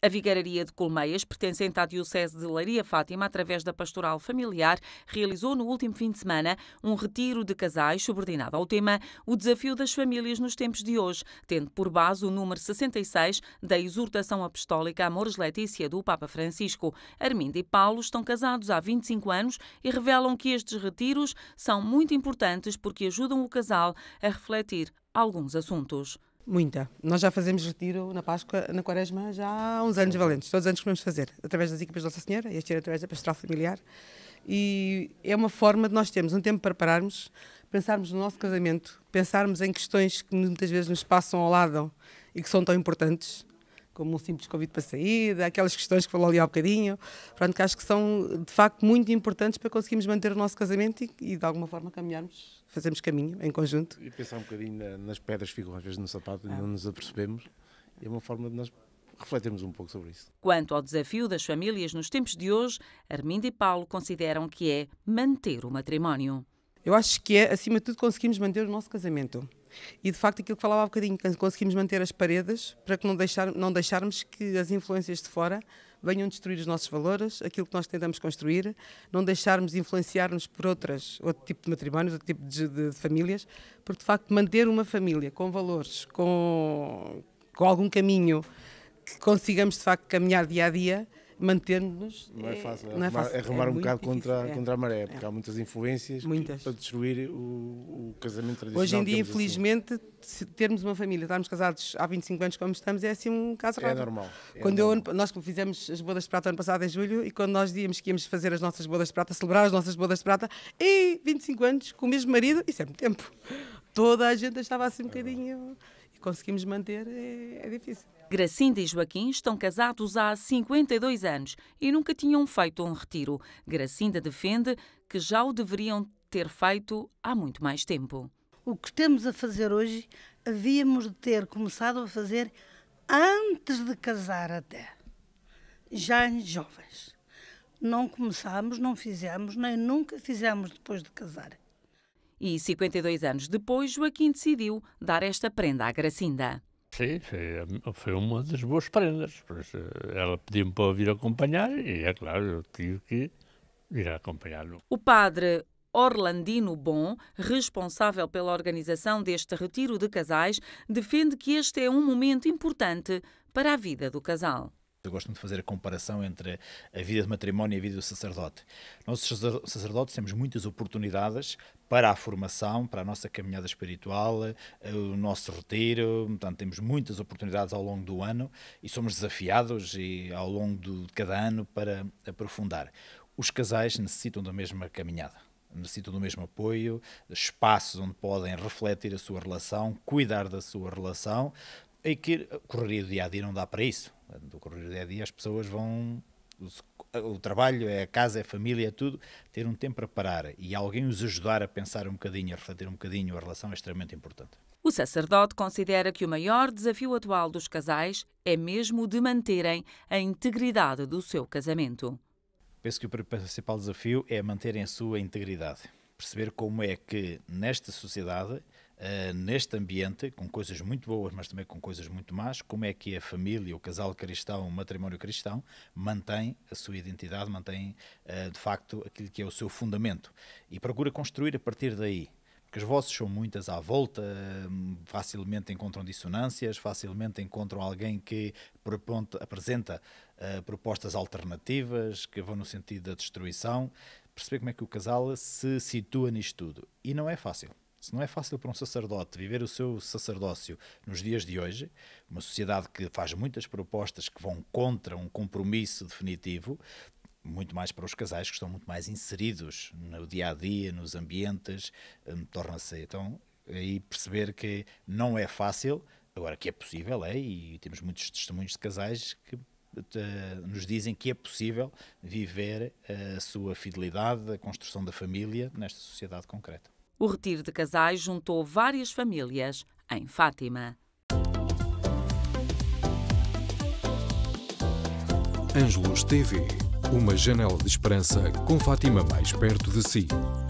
A Vigararia de Colmeias, pertencente à Diocese de Leiria Fátima, através da Pastoral Familiar, realizou no último fim de semana um retiro de casais subordinado ao tema O Desafio das Famílias nos Tempos de Hoje, tendo por base o número 66 da Exortação Apostólica Amores Letícia do Papa Francisco. Arminda e Paulo estão casados há 25 anos e revelam que estes retiros são muito importantes porque ajudam o casal a refletir alguns assuntos. Muita. Nós já fazemos retiro na Páscoa, na Quaresma, já há uns anos valentes. Todos os anos podemos fazer, através das equipas de Nossa Senhora, este ano através da Pastoral Familiar. E é uma forma de nós termos um tempo para pararmos, pensarmos no nosso casamento, pensarmos em questões que muitas vezes nos passam ao lado e que são tão importantes como um simples convite para saída, aquelas questões que falou ali há um bocadinho, pronto, que acho que são de facto muito importantes para conseguirmos manter o nosso casamento e, e de alguma forma caminharmos, fazermos caminho em conjunto. E pensar um bocadinho nas pedras que ficam às vezes no sapato e ah. não nos apercebemos, é uma forma de nós refletirmos um pouco sobre isso. Quanto ao desafio das famílias nos tempos de hoje, Arminda e Paulo consideram que é manter o matrimónio. Eu acho que é, acima de tudo, conseguimos manter o nosso casamento. E de facto aquilo que falava há bocadinho, conseguimos manter as paredes para que não, deixar, não deixarmos que as influências de fora venham destruir os nossos valores, aquilo que nós tentamos construir, não deixarmos influenciar-nos por outras, outro tipo de matrimónios, outro tipo de, de, de, famílias, porque de facto manter uma família com valores, com, com algum caminho que consigamos de facto caminhar dia a dia, manter-nos não é fácil, não é, fácil. é, é remar é um bocado contra, é. contra a maré, porque é. há muitas influências muitas. para destruir o, o, casamento tradicional. Hoje em dia, assim. infelizmente, assim. termos uma família, estarmos casados há 25 anos como estamos, é assim um caso raro. É normal. quando normal. Eu, nós fizemos as bodas de prata ano passado em julho e quando nós dizíamos que íamos fazer as nossas bodas de prata, celebrar as nossas bodas de prata, e 25 anos com o mesmo marido, isso é muito tempo. Toda a gente estava assim um bocadinho e conseguimos manter, é, é difícil. Gracinda e Joaquim estão casados há 52 anos e nunca tinham feito um retiro. Gracinda defende que já o deveriam ter feito há muito mais tempo. O que temos a fazer hoje, havíamos de ter começado a fazer antes de casar até, já em jovens. Não começámos, não fizemos, nem nunca fizemos depois de casar. E 52 anos depois, Joaquim decidiu dar esta prenda à Gracinda. Sim, foi, foi uma das boas prendas. Eh, ela pediu-me para vir acompanhar e, é claro, eu tive que ir acompanhá-lo. O padre Orlandino Bon, responsável pela organização deste retiro de casais, defende que este é um momento importante para a vida do casal eu gosto muito de fazer a comparação entre a vida de matrimónio e a vida do sacerdote. Nós, sacerdotes, temos muitas oportunidades para a formação, para a nossa caminhada espiritual, eh, o nosso retiro, portanto, temos muitas oportunidades ao longo do ano e somos desafiados e ao longo do, de cada ano para aprofundar. Os casais necessitam da mesma caminhada necessitam do mesmo apoio, espaços onde podem refletir a sua relação, cuidar da sua relação, e que correria do dia a dia não dá para isso do correr de dia as pessoas vão o trabalho, é a casa, é a família, é tudo, ter um tempo para parar e alguém os ajudar a pensar um bocadinho, a refletir um bocadinho a relação é extremamente importante. O sacerdote considera que o maior desafio atual dos casais é mesmo de manterem a integridade do seu casamento. Penso que o principal desafio é manterem a sua integridade. Perceber como é que, nesta sociedade, uh, neste ambiente, com coisas muito boas, mas também com coisas muito más, como é que a família, o casal cristão, o matrimónio cristão, mantém a sua identidade, mantém uh, de facto aquilo que é o seu fundamento e procura construir a partir daí porque as vozes são muitas à volta, eh, facilmente encontram dissonâncias, facilmente encontram alguém que apresenta uh, propostas alternativas que vão no sentido da destruição. Perceber como é que o casal se situa nisto tudo. E não é fácil. Se não é fácil para um sacerdote viver o seu sacerdócio nos dias de hoje, uma sociedade que faz muitas propostas que vão contra um compromisso definitivo, muito mais para os casais que estão muito mais inseridos no dia a dia, nos ambientes, hum, torna-se então aí perceber que não é fácil, agora que é possível, é, e temos muitos testemunhos de casais que eh, nos dizem que é possível viver eh, a sua fidelidade, a construção da família nesta sociedade concreta. O retiro de casais juntou várias famílias em Fátima. Ângelos TV, uma janela de esperança com Fátima mais perto de si.